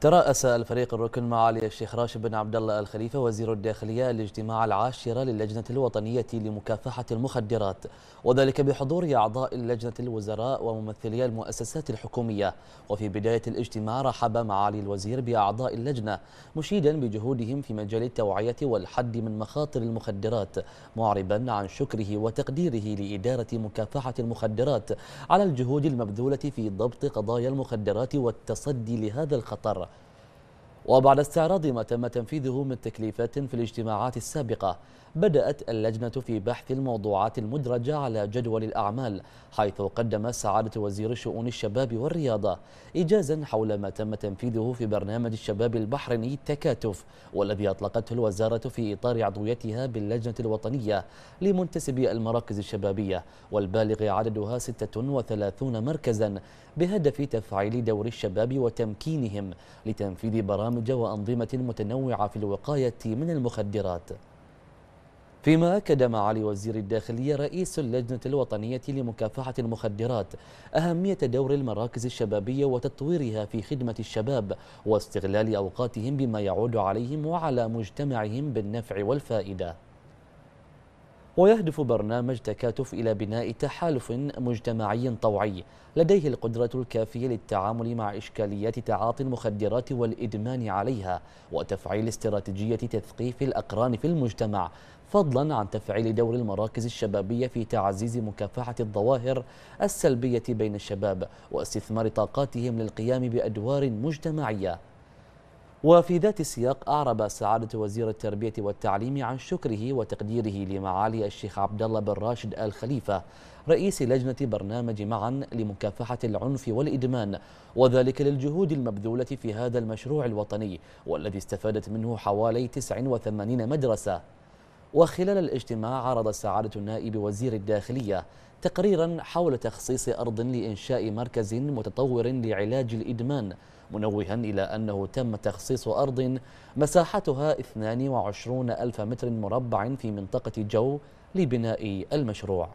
ترأس الفريق الركن معالي الشيخ راشد بن عبد الله الخليفة وزير الداخلية الاجتماع العاشر للجنة الوطنية لمكافحة المخدرات وذلك بحضور أعضاء لجنة الوزراء وممثلي المؤسسات الحكومية وفي بداية الاجتماع رحب معالي الوزير بأعضاء اللجنة مشيدا بجهودهم في مجال التوعية والحد من مخاطر المخدرات معربا عن شكره وتقديره لإدارة مكافحة المخدرات على الجهود المبذولة في ضبط قضايا المخدرات والتصدي لهذا الخطر وبعد استعراض ما تم تنفيذه من تكليفات في الاجتماعات السابقة بدأت اللجنة في بحث الموضوعات المدرجة على جدول الأعمال حيث قدم سعادة وزير شؤون الشباب والرياضة إجازا حول ما تم تنفيذه في برنامج الشباب البحريني التكاتف والذي أطلقته الوزارة في إطار عضويتها باللجنة الوطنية لمنتسبي المراكز الشبابية والبالغ عددها 36 مركزا بهدف تفعيل دور الشباب وتمكينهم لتنفيذ برامج وأنظمة متنوعة في الوقاية من المخدرات فيما أكد معالي وزير الداخلية رئيس اللجنة الوطنية لمكافحة المخدرات أهمية دور المراكز الشبابية وتطويرها في خدمة الشباب واستغلال أوقاتهم بما يعود عليهم وعلى مجتمعهم بالنفع والفائدة ويهدف برنامج تكاتف إلى بناء تحالف مجتمعي طوعي لديه القدرة الكافية للتعامل مع إشكاليات تعاطي المخدرات والإدمان عليها وتفعيل استراتيجية تثقيف الأقران في المجتمع فضلا عن تفعيل دور المراكز الشبابية في تعزيز مكافحة الظواهر السلبية بين الشباب واستثمار طاقاتهم للقيام بأدوار مجتمعية وفي ذات السياق أعرب سعادة وزير التربية والتعليم عن شكره وتقديره لمعالي الشيخ عبد الله بن راشد آل خليفة رئيس لجنة برنامج معا لمكافحة العنف والإدمان وذلك للجهود المبذولة في هذا المشروع الوطني والذي استفادت منه حوالي 89 مدرسة وخلال الاجتماع عرض سعادة نائب وزير الداخلية تقريرا حول تخصيص أرض لإنشاء مركز متطور لعلاج الإدمان منوها إلى أنه تم تخصيص أرض مساحتها 22 ألف متر مربع في منطقة جو لبناء المشروع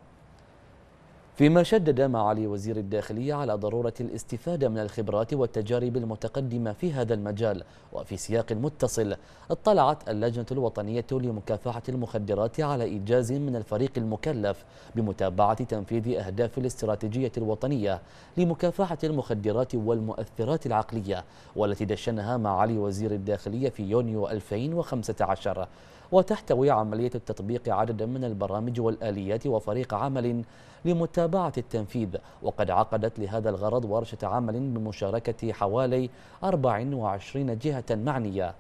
فيما شدد معالي وزير الداخلية على ضرورة الاستفادة من الخبرات والتجارب المتقدمة في هذا المجال وفي سياق متصل اطلعت اللجنة الوطنية لمكافحة المخدرات على إيجاز من الفريق المكلف بمتابعة تنفيذ أهداف الاستراتيجية الوطنية لمكافحة المخدرات والمؤثرات العقلية والتي دشنها معالي وزير الداخلية في يونيو 2015 وتحتوي عملية التطبيق عددا من البرامج والآليات وفريق عمل لمتابعة التنفيذ وقد عقدت لهذا الغرض ورشة عمل بمشاركة حوالي 24 جهة معنية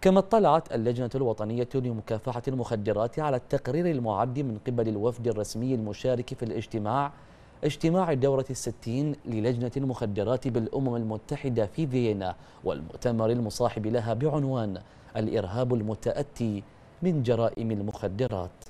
كما اطلعت اللجنة الوطنية لمكافحة المخدرات على التقرير المعد من قبل الوفد الرسمي المشارك في الاجتماع اجتماع الدورة الستين للجنة المخدرات بالأمم المتحدة في فيينا والمؤتمر المصاحب لها بعنوان الإرهاب المتأتي من جرائم المخدرات